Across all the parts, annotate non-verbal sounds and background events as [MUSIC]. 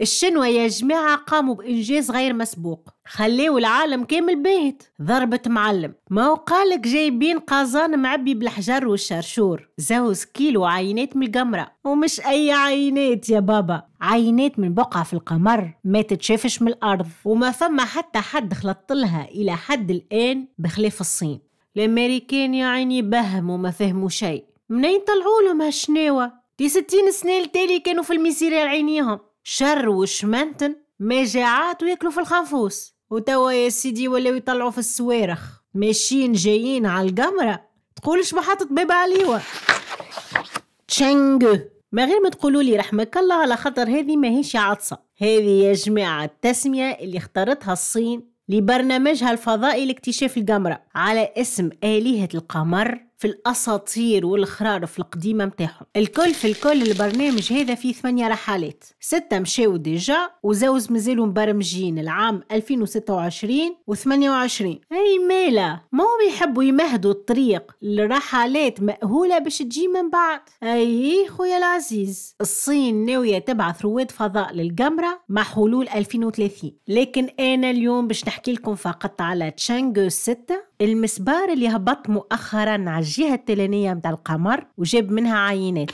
الشنوة يا جماعة قاموا بإنجاز غير مسبوق خليوا العالم كامل باهت ضربة معلم ما وقالك جايبين قازان معبي بالحجر والشرشور زوز كيلو عينات من القمرة ومش أي عينات يا بابا عينات من بقعة في القمر ما تتشافش من الأرض وما فما حتى حد خلطت لها إلى حد الآن بخلاف الصين الأمريكان يا عيني بهم وما فهموا شيء منين طلعوا لهم هالشناوة دي ستين سنة التالي كانوا في الميسيريا عينيهم شر وشمنتن مجاعات وياكلوا في الخنفوس وتوا يا سيدي ولاو يطلعوا في السوارخ ماشيين جايين على القمرة تقولش محطة باب عليوة تشنجو ما غير ما تقولوا لي رحمك الله على خاطر هذه ماهيش عطسة هذه يا جماعة التسمية اللي اختارتها الصين لبرنامجها الفضائي لاكتشاف القمرة على اسم آلهة القمر في الأساطير والخرارف القديمة متاعهم الكل في الكل البرنامج هذا فيه ثمانية رحلات ستة مشاو ديجا وزوز مازالوا مبرمجين العام 2026 و 28 أي مالا ما هم يحبوا يمهدوا الطريق لرحلات مأهولة باش تجي من بعد أي خويا العزيز الصين ناوية تبعث رواد فضاء للقمرة مع حلول 2030 لكن أنا اليوم باش نحكي لكم فقط على تشانغو 6 المسبار اللي هبط مؤخرا على الجهة التلانية متاع القمر وجاب منها عينات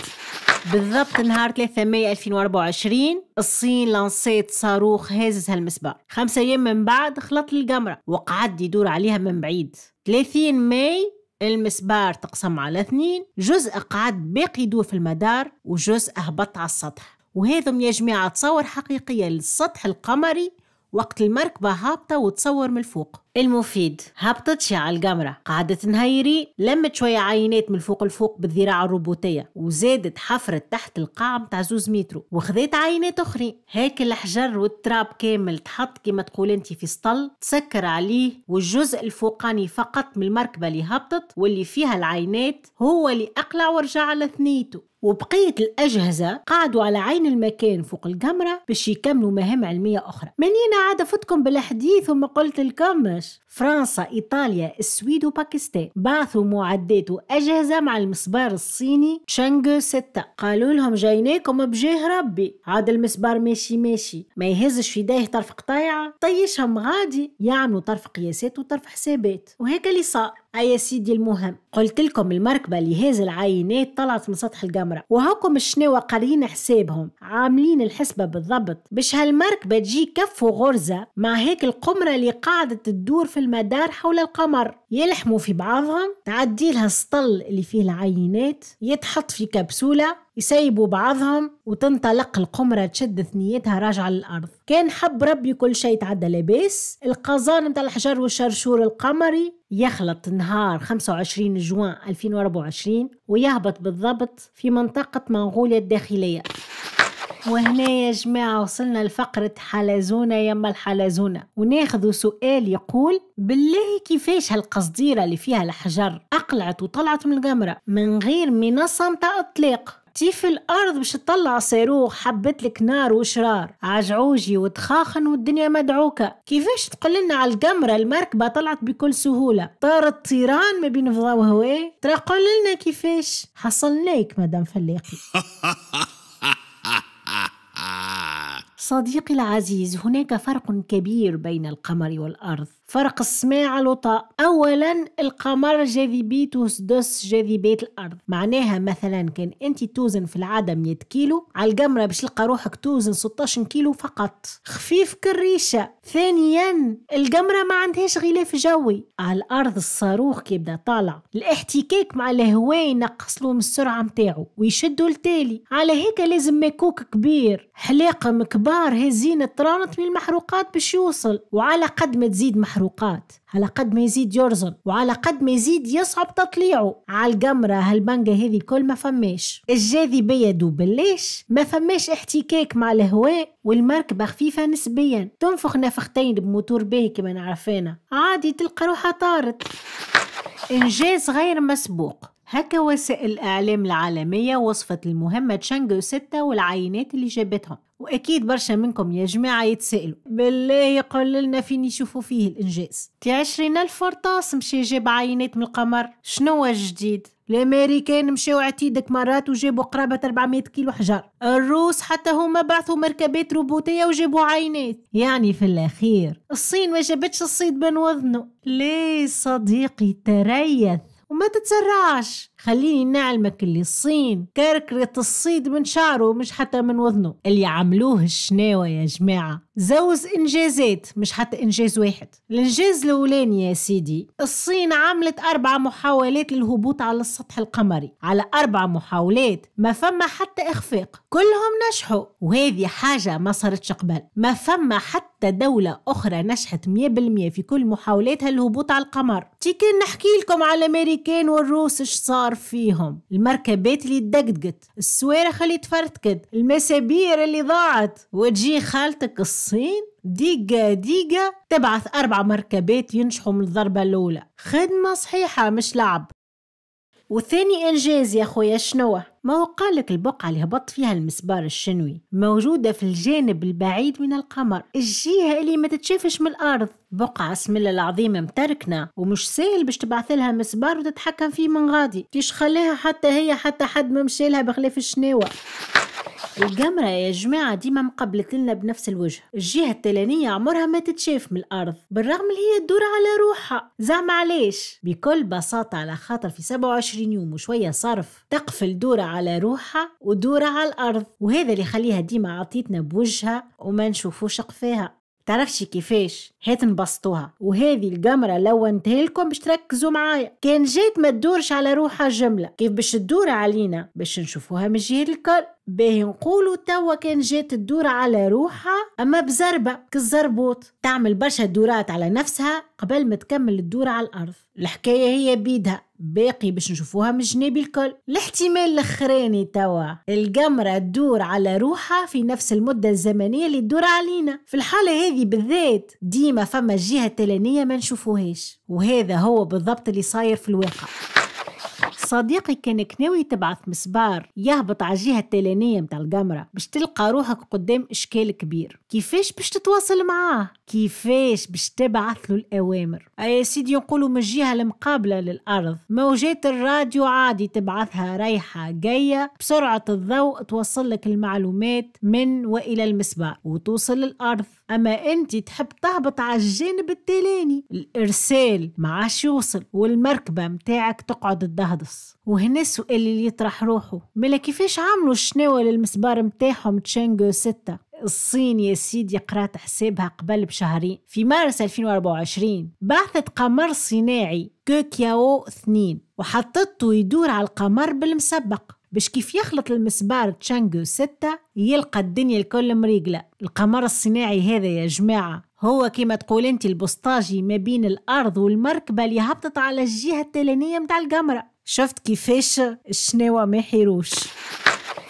بالضبط نهار 3 ماي 2024 الصين لانسيت صاروخ هازز هالمسبار خمسة أيام من بعد خلط القمرة وقعد يدور عليها من بعيد 30 ماي المسبار تقسم على اثنين جزء قعد باقي يدور في المدار وجزء هبط على السطح وهذم يا جماعة تصور حقيقية للسطح القمري وقت المركبة هابطة وتصور من الفوق المفيد هبطت على الجمرة قعدت نهيري لمت شوية عينات من فوق الفوق بالذراع الروبوتية وزادت حفرت تحت القاع متاع زوز مترو وخذيت عينات أخرى هاك الحجر والتراب كامل تحط كما تقول انت في سطل تسكر عليه والجزء الفوقاني فقط من المركبة اللي هبطت واللي فيها العينات هو اللي أقلع ورجع على ثنيته وبقية الأجهزة قعدوا على عين المكان فوق الجمرة باش يكملوا مهام علمية أخرى منين عاد فتكم بالحديث وما قلت لكمش فرنسا إيطاليا السويد وباكستان بعثوا معدات وأجهزة مع المسبار الصيني تشانغو 6 قالوا لهم جايناكم بجاه ربي عاد المسبار ماشي ماشي ما يهزش في دايه طرف قطيعة طيشهم غادي يعملوا طرف قياسات وطرف حسابات وهيك اللي صار اه يا سيدي المهم قلت لكم المركبة هاز العينات طلعت من سطح القمره وهاكم الشناوة قاريين حسابهم عاملين الحسبة بالضبط باش هالمركبة تجي كف وغرزة مع هيك القمرة اللي قاعده تدور في المدار حول القمر يلحموا في بعضهم تعدي لها السطل اللي فيه العينات يتحط في كبسولة يسيبوا بعضهم وتنطلق القمرة تشد ثنيتها راجعة للأرض كان حب ربي كل شيء تعدى لاباس القزان متاع الحجر والشرشور القمري يخلط نهار 25 جوان 2024 ويهبط بالضبط في منطقة منغوليا الداخلية وهنا يا جماعة وصلنا لفقرة حلزونة يما الحلزونة وناخذ سؤال يقول بالله كيفاش هالقصديرة اللي فيها الحجر أقلعت وطلعت من القمرة من غير منصة متاع إطلاق تيف الارض باش تطلع صاروخ حبت لك نار وشرار عجعوجي وتخاخن والدنيا مدعوكه كيفاش تقول لنا على القمره المركبه طلعت بكل سهوله طار الطيران ما بين فضاء وهواء ترى قول لنا كيفاش حصلناك مدام فليقي [LAUGHS] صديقي العزيز هناك فرق كبير بين القمر والارض فرق السماعة لطاء أولا القمر جاذبيته سدس جاذبية الأرض معناها مثلا كان أنت توزن في العادة 100 كيلو على الجمرة باش تلقى روحك توزن 16 كيلو فقط خفيف كالريشة ثانيا الجمرة ما عندهاش غلاف جوي على الأرض الصاروخ كيبدا طالع الاحتكاك مع الهواء ينقص لهم السرعة متاعو ويشدوا التالي على هيك لازم مكوك كبير حلاقم كبار هزين الترانت من المحروقات باش يوصل وعلى قد ما تزيد محروقات محروقات على قد ما يزيد يرزن وعلى قد ما يزيد يصعب تطليعه على الجمرة هالبنجة هذي كل ما فماش الجاذبية ليش؟ ما فماش احتكاك مع الهواء والمركبة خفيفة نسبيا تنفخ نفختين بموتور به كما نعرفينا عادي تلقى روحها طارت إنجاز غير مسبوق هكا وسائل الإعلام العالمية وصفت المهمة تشانغو 6 والعينات اللي جابتهم واكيد برشا منكم يا جماعه يتسائلوا بالله يقول لنا فين يشوفوا فيه الانجاز تي عشرين الف فرطاس مشي جاب عينات من القمر شنو الجديد الامريكان مشاو عتيدك مرات وجابوا قرابه 400 كيلو حجر الروس حتى هما بعثوا مركبات روبوتيه وجابوا عينات يعني في الاخير الصين ما جابتش الصيد بين وذنه ليه صديقي تريث وما تتسرعش خليني نعلمك اللي الصين كركرة الصيد من شعره مش حتى من وذنه اللي عملوه الشناوة يا جماعة زوز إنجازات مش حتى إنجاز واحد الإنجاز الأولاني يا سيدي الصين عملت أربع محاولات للهبوط على السطح القمري على أربع محاولات ما فما حتى إخفاق كلهم نجحوا وهذه حاجة ما صارتش قبل ما فما حتى دولة أخرى نجحت 100% في كل محاولاتها للهبوط على القمر تي كان نحكي لكم على أمريكا الامريكان والروس اش صار فيهم المركبات اللي دقدقت السوارخ اللي تفرتكت المسابير اللي ضاعت وتجي خالتك الصين ديقة ديقة تبعث أربع مركبات ينجحوا من الضربة الأولى خدمة صحيحة مش لعب وثاني انجاز يا خويا شنو ما هو قالك البقعة اللي هبط فيها المسبار الشنوي موجودة في الجانب البعيد من القمر الجهة اللي ما تتشافش من الأرض بقعة اسم الله العظيمة متركنة ومش سهل باش تبعث لها مسبار وتتحكم فيه من غادي تيش خليها حتى هي حتى حد ما مشالها بخلاف الشناوة القمرة يا جماعة ديما مقبلت لنا بنفس الوجه الجهة التلانية عمرها ما تتشاف من الأرض بالرغم اللي هي تدور على روحها زعما علاش بكل بساطة على خاطر في 27 يوم وشوية صرف تقفل دورة على روحها ودورة على الأرض وهذا اللي يخليها ديما عطيتنا بوجهها وما نشوفوش قفاها تعرفش كيفاش هات نبسطوها وهذه القمرة لونتها لكم باش تركزوا معايا كان جات ما تدورش على روحها جملة كيف باش تدور علينا باش نشوفوها من الجهة الكل باهي نقولوا توا كان جات الدورة على روحها أما بزربة كالزربوط تعمل برشا دورات على نفسها قبل ما تكمل الدورة على الأرض الحكاية هي بيدها باقي باش نشوفوها من جنابي الكل الاحتمال الاخراني توا القمرة تدور على روحها في نفس المدة الزمنية اللي تدور علينا في الحالة هذه بالذات ديما فما جهه تلانيه ما نشوفوهاش وهذا هو بالضبط اللي صاير في الواقع صديقي كانك ناوي تبعث مسبار يهبط على الجهه التلانيه متاع القمره باش تلقى روحك قدام اشكال كبير كيفاش باش تتواصل معاه كيفاش باش تبعث له الاوامر اي سيدي نقولوا من الجهه المقابله للارض موجات الراديو عادي تبعثها رايحه جايه بسرعه الضوء توصل لك المعلومات من والى المسبار وتوصل للارض اما انت تحب تهبط على الجانب التلاني الارسال ما عادش يوصل والمركبه متاعك تقعد تدهدس وهنا السؤال اللي يطرح روحه ملا كيفاش عملوا الشناوه للمسبار متاعهم تشينغو 6 الصين يا سيدي قرات حسابها قبل بشهرين في مارس 2024 بعثت قمر صناعي كوكياو 2 وحطته يدور على القمر بالمسبق باش كيف يخلط المسبار تشانغو ستة يلقى الدنيا الكل مريقلة القمر الصناعي هذا يا جماعة هو كما تقول انت البسطاجي ما بين الأرض والمركبة اللي هبطت على الجهة التلانية متاع القمرة شفت كيفاش الشناوة ما حيروش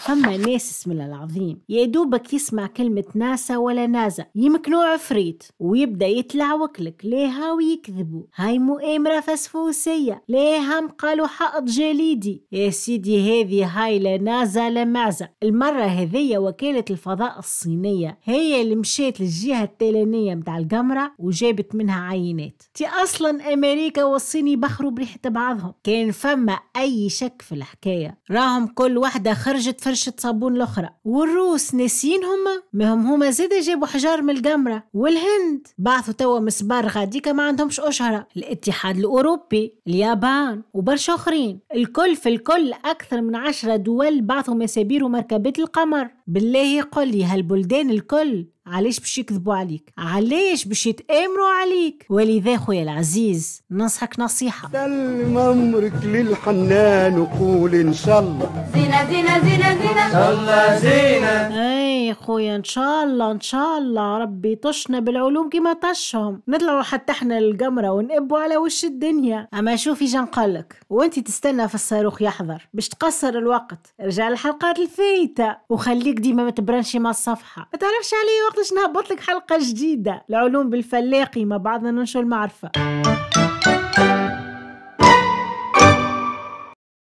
فما ناس اسم الله العظيم يا دوبك يسمع كلمة ناسا ولا نازا يمكنوا عفريت ويبدا يطلع وكلك ليها ويكذبوا هاي مؤامرة فسفوسية ليها قالوا حائط جليدي يا سيدي هذه هاي لا نازا لا معزا المرة هذية وكالة الفضاء الصينية هي اللي مشيت للجهة التلانية متاع القمرة وجابت منها عينات تي أصلا أمريكا والصين يبخروا بريحة بعضهم كان فما أي شك في الحكاية راهم كل واحدة خرجت فرش رشة صابون الأخرى والروس ناسيين هما مهم هما زادة جابوا حجار من القمرة والهند بعثوا توا مسبار غاديكا ما عندهمش أشهرة الاتحاد الأوروبي اليابان وبرشا آخرين الكل في الكل أكثر من عشرة دول بعثوا مسابير ومركبات القمر بالله قولي هالبلدان الكل علاش باش يكذبوا عليك علاش باش يتامروا عليك ولذا خويا العزيز ننصحك نصيحه سلم امرك للحنان وقول ان شاء الله زينه زينه زينه زينه ان شاء الله زينه اي خويا ان شاء الله ان شاء الله ربي طشنا بالعلوم كيما طشهم نطلعوا حتى احنا للقمرة ونقبوا على وش الدنيا اما شوفي جنقلك وانت تستنى في الصاروخ يحضر باش تقصر الوقت ارجع للحلقات الفايته وخليك ديما ما تبرنشي مع الصفحه ما تعرفش عليه وقت وقتش نهبط لك حلقه جديده العلوم بالفلاقي مع بعضنا ننشر المعرفه